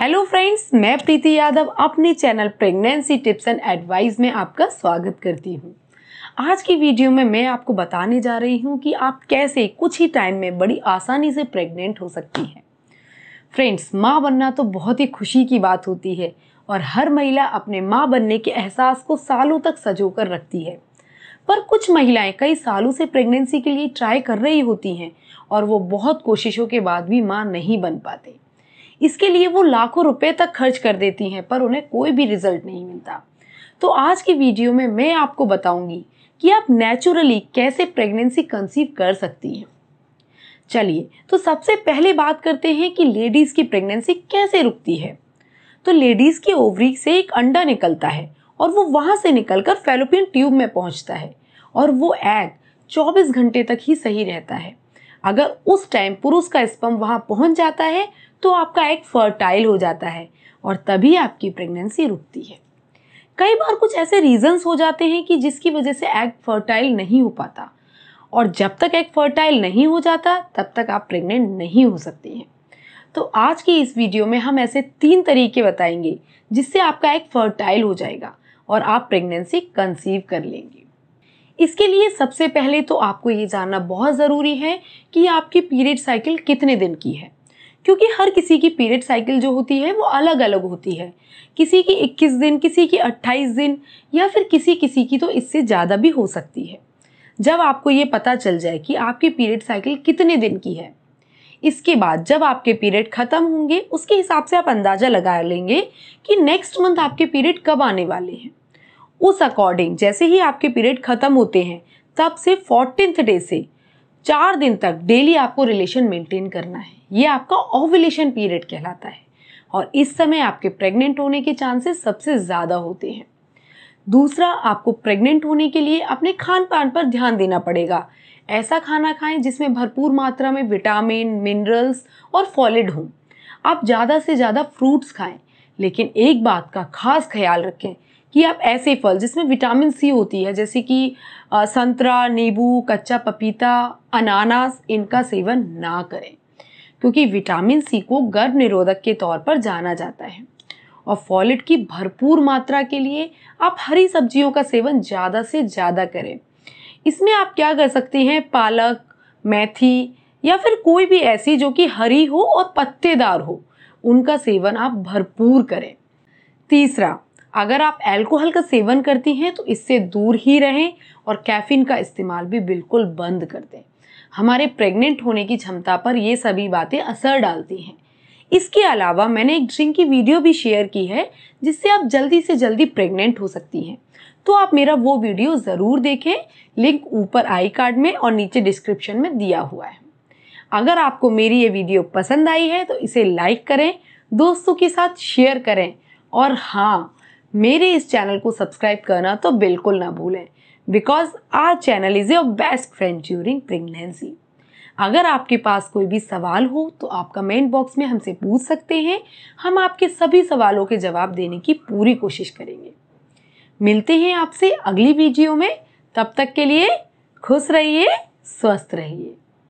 hello friends मैं प्रीति यादव अपने channel pregnancy tips and advice में आपका स्वागत करती हूँ आज की वीडियो में मैं आपको बताने जा रही हूँ कि आप कैसे कुछ ही टाइम में बड़ी आसानी से प्रेग्नेंट हो सकती हैं फ्रेंड्स माँ बनना तो बहुत ही खुशी की बात होती है और हर महिला अपने माँ बनने के एहसास को सालों तक सजो कर रखती है पर कुछ महिलाएं कई सालों से प्रेगनेंसी के लिए ट्राई कर रही होती हैं और वो बहुत कोशिशों के बाद भी माँ नहीं बन पाती इसके लिए वो लाखों रुपए तक खर्च कर देती हैं पर उन्हें कोई भी रिजल्ट नहीं मिलता तो आज की वीडियो में मैं आपको बताऊंगी कि आप नेचुरली कैसे प्रेगनेंसी कंसीव कर सकती हैं चलिए तो सबसे पहले बात करते हैं कि लेडीज़ की प्रेगनेंसी कैसे रुकती है तो लेडीज़ की ओवरी से एक अंडा निकलता है और वो वहां से निकलकर फेलोपियन ट्यूब में पहुंचता है और वो एग 24 घंटे तक ही सही रहता है अगर उस टाइम पुरुष का स्पम वहां पहुंच जाता है तो आपका एग फर्टाइल हो जाता है और तभी आपकी प्रेगनेंसी रुकती है कई बार कुछ ऐसे रीजंस हो जाते हैं कि जिसकी वजह से एग फर्टाइल नहीं हो पाता और जब तक एग फर्टाइल नहीं हो जाता तब तक आप प्रेग्नेंट नहीं हो सकती हैं तो आज की इस वीडियो में हम ऐसे तीन तरीके बताएंगे जिससे आपका एग फर्टाइल हो जाएगा और आप प्रेगनेंसी कंसीव कर लेंगे इसके लिए सबसे पहले तो आपको ये जानना बहुत ज़रूरी है कि आपकी पीरियड साइकिल कितने दिन की है क्योंकि हर किसी की पीरियड साइकिल जो होती है वो अलग अलग होती है किसी की 21 दिन किसी की 28 दिन या फिर किसी किसी की तो इससे ज़्यादा भी हो सकती है जब आपको ये पता चल जाए कि आपकी पीरियड साइकिल कितने दिन की है इसके बाद जब आपके पीरियड ख़त्म होंगे उसके हिसाब से आप अंदाज़ा लगा लेंगे कि नेक्स्ट मंथ आपके पीरियड कब आने वाले हैं उस अकॉर्डिंग जैसे ही आपके पीरियड ख़त्म होते हैं तब से फोर्टीनथ डे से चार दिन तक डेली आपको रिलेशन मेंटेन करना है ये आपका ओवुलेशन पीरियड कहलाता है और इस समय आपके प्रेग्नेंट होने के चांसेस सबसे ज़्यादा होते हैं दूसरा आपको प्रेग्नेंट होने के लिए अपने खान पान पर ध्यान देना पड़ेगा ऐसा खाना खाएं जिसमें भरपूर मात्रा में विटामिन मिनरल्स और फॉलिड हों आप ज़्यादा से ज़्यादा फ्रूट्स खाएं लेकिन एक बात का खास ख्याल रखें कि आप ऐसे फल जिसमें विटामिन सी होती है जैसे कि संतरा नींबू कच्चा पपीता अनानास इनका सेवन ना करें क्योंकि विटामिन सी को गर्भ निरोधक के तौर पर जाना जाता है और फॉलेट की भरपूर मात्रा के लिए आप हरी सब्जियों का सेवन ज़्यादा से ज़्यादा करें इसमें आप क्या कर सकते हैं पालक मेथी या फिर कोई भी ऐसी जो कि हरी हो और पत्तेदार हो उनका सेवन आप भरपूर करें तीसरा अगर आप अल्कोहल का सेवन करती हैं तो इससे दूर ही रहें और कैफीन का इस्तेमाल भी बिल्कुल बंद कर दें हमारे प्रेग्नेंट होने की क्षमता पर ये सभी बातें असर डालती हैं इसके अलावा मैंने एक ड्रिंक की वीडियो भी शेयर की है जिससे आप जल्दी से जल्दी प्रेग्नेंट हो सकती हैं तो आप मेरा वो वीडियो ज़रूर देखें लिंक ऊपर आई कार्ड में और नीचे डिस्क्रिप्शन में दिया हुआ है अगर आपको मेरी ये वीडियो पसंद आई है तो इसे लाइक करें दोस्तों के साथ शेयर करें और हाँ मेरे इस चैनल को सब्सक्राइब करना तो बिल्कुल ना भूलें because our channel is your best friend during pregnancy अगर आपके पास कोई भी सवाल हो तो आप कमेंट बॉक्स में हमसे पूछ सकते हैं हम आपके सभी सवालों के जवाब देने की पूरी कोशिश करेंगे मिलते हैं आपसे अगली वीडियो में तब तक के लिए खुश रहिए स्वस्थ रहिए